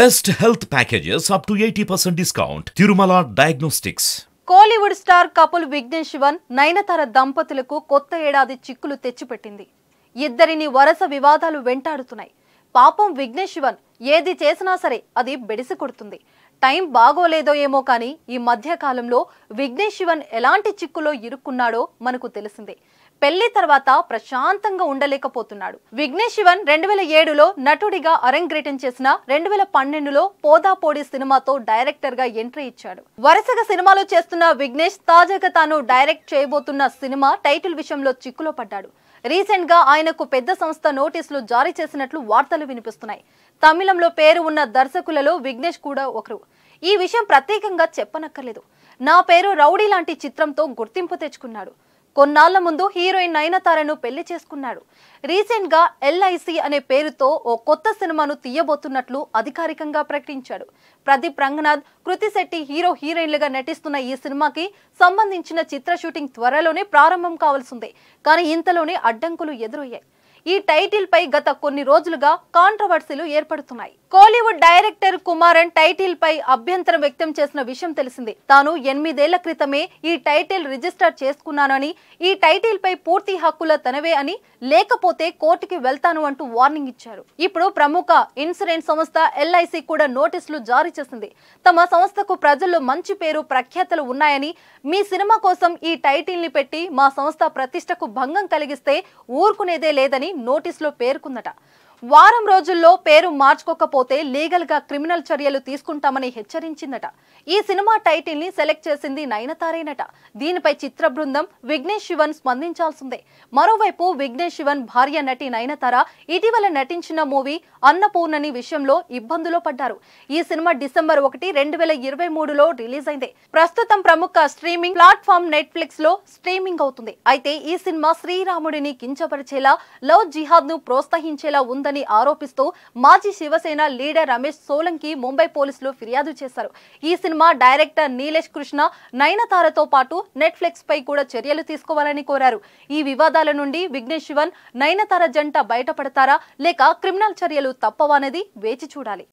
best health packages up to eighty percent discount Tirumala diagnostics Kollywood star couple Vignesh వన్ నయనతార దంపతులకు కొత్త ఏడాది చిక్కులు తెచ్చిపెట్టింది ఇద్దరిని వరుస వివాదాలు వెంటాడుతున్నాయి పాపం విఘ్నేష్ వన్ ఏది చేసినా సరే అది బెడిసి కొడుతుంది టైం బాగోలేదో ఏమో కానీ ఈ మధ్యకాలంలో విఘ్నేష్ శివన్ ఎలాంటి చిక్కులో ఇరుక్కున్నాడో మనకు తెలిసిందే పెళ్లి తర్వాత ప్రశాంతంగా ఉండలేకపోతున్నాడు విఘ్నేష్ శివన్ రెండు వేల ఏడులో నటుడిగా అరంగ్రేటం చేసిన రెండు వేల పన్నెండులో పోదాపోడి సినిమాతో డైరెక్టర్ గా ఎంట్రీ ఇచ్చాడు వరుసగా సినిమాలు చేస్తున్న విఘ్నేష్ తాజాగా తాను డైరెక్ట్ చేయబోతున్న సినిమా టైటిల్ విషయంలో చిక్కులో పడ్డాడు రీసెంట్ గా ఆయనకు పెద్ద సంస్థ నోటీసులు జారీ చేసినట్లు వార్తలు వినిపిస్తున్నాయి తమిళంలో పేరు ఉన్న దర్శకులలో విఘ్నేష్ కూడా ఒకరు ఈ విషయం ప్రత్యేకంగా చెప్పనక్కర్లేదు నా పేరు రౌడీ లాంటి చిత్రంతో గుర్తింపు తెచ్చుకున్నాడు కొన్నాళ్ల ముందు హీరోయిన్ నయనతారను పెళ్లి చేసుకున్నాడు రీసెంట్ గా ఎల్ఐసి అనే పేరుతో ఓ కొత్త సినిమాను తీయబోతున్నట్లు అధికారికంగా ప్రకటించాడు ప్రదీప్ రంగనాథ్ కృతి శెట్టి హీరో హీరోయిన్లుగా నటిస్తున్న ఈ సినిమాకి సంబంధించిన చిత్ర షూటింగ్ త్వరలోనే ప్రారంభం కావాల్సిందే కానీ ఇంతలోనే అడ్డంకులు ఎదురయ్యాయి ఈ టైటిల్ పై గత కొన్ని రోజులుగా కాంట్రవర్సీలు ఏర్పడుతున్నాయి కోలీవుడ్ డైరెక్టర్ కుమారన్ టైటిల్ పై అభ్యంతరం వ్యక్తం చేసిన విషయం తెలిసింది తాను ఎనిమిదేళ్ల క్రితమే ఈ టైటిల్ రిజిస్టర్ చేసుకున్నానని ఈ టైటిల్ పై పూర్తి హక్కుల తనవే అని లేకపోతే కోర్టుకి వెళ్తాను అంటూ వార్నింగ్ ఇచ్చారు ఇప్పుడు ప్రముఖ ఇన్సూరెన్స్ సంస్థ ఎల్ఐసి కూడా నోటీసులు జారీ చేసింది తమ సంస్థకు ప్రజల్లో మంచి పేరు ప్రఖ్యాతలు ఉన్నాయని మీ సినిమా కోసం ఈ టైటిల్ ని పెట్టి మా సంస్థ ప్రతిష్టకు భంగం కలిగిస్తే ఊరుకునేదే లేదని నోటీసులో పేర్కొందట వారం రోజుల్లో పేరు మార్చుకోకపోతే లీగల్ గా క్రిమినల్ చర్యలు తీసుకుంటామని హెచ్చరించిందట ఈ సినిమా టైటిల్ ని సెలెక్ట్ చేసింది నయనతారేనట దీనిపై చిత్ర బృందం విఘ్నేష్ శివన్ స్పందించాల్సిందే మరోవైపు విఘ్నేష్ శివన్ భార్య నటి నయనతార ఇటీవల నటించిన మూవీ అన్నపూర్ణని విషయంలో ఇబ్బందులో పడ్డారు ఈ సినిమా డిసెంబర్ ఒకటి రెండు వేల ఇరవై మూడులో రిలీజ్ అయింది ప్రస్తుతం ప్రముఖ స్ట్రీమింగ్ ప్లాట్ఫామ్ నెట్ఫ్లిక్స్ లో స్ట్రీమింగ్ అవుతుంది అయితే ఈ సినిమా శ్రీరాముడిని కించపరిచేలా లవ్ జిహాద్ ను ప్రోత్సహించేలా ఉందని ఉందని ఆరోపిస్తూ మాజీ శివసేన లీడర్ రమేష్ సోలంకి ముంబై పోలీసులు ఫిర్యాదు చేశారు ఈ సినిమా డైరెక్టర్ నీలేష్ కృష్ణ నయనతారతో పాటు నెట్ఫ్లిక్స్ పై కూడా చర్యలు తీసుకోవాలని కోరారు ఈ వివాదాల నుండి విఘ్నేష్ శివన్ నయనతార జంట బయటపడతారా లేక క్రిమినల్ చర్యలు తప్పవా వేచి చూడాలి